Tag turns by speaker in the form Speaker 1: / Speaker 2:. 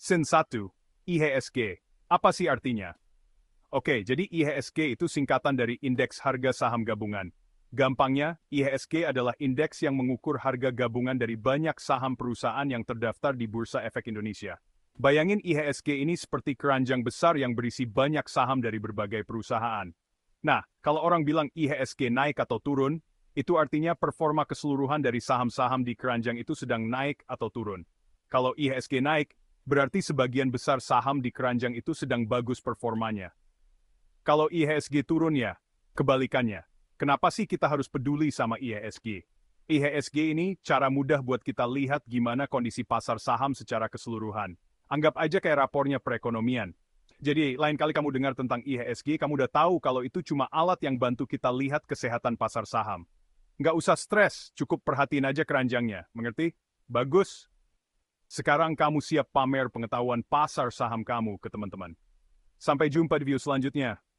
Speaker 1: Sin 1, IHSG, apa sih artinya? Oke, jadi IHSG itu singkatan dari Indeks Harga Saham Gabungan. Gampangnya, IHSG adalah indeks yang mengukur harga gabungan dari banyak saham perusahaan yang terdaftar di Bursa Efek Indonesia. Bayangin IHSG ini seperti keranjang besar yang berisi banyak saham dari berbagai perusahaan. Nah, kalau orang bilang IHSG naik atau turun, itu artinya performa keseluruhan dari saham-saham di keranjang itu sedang naik atau turun. Kalau IHSG naik, berarti sebagian besar saham di keranjang itu sedang bagus performanya. Kalau IHSG turun ya, kebalikannya. Kenapa sih kita harus peduli sama IHSG? IHSG ini cara mudah buat kita lihat gimana kondisi pasar saham secara keseluruhan. Anggap aja kayak rapornya perekonomian. Jadi, lain kali kamu dengar tentang IHSG, kamu udah tahu kalau itu cuma alat yang bantu kita lihat kesehatan pasar saham. Nggak usah stres, cukup perhatiin aja keranjangnya, mengerti? Bagus, sekarang kamu siap pamer pengetahuan pasar saham kamu ke teman-teman. Sampai jumpa di video selanjutnya.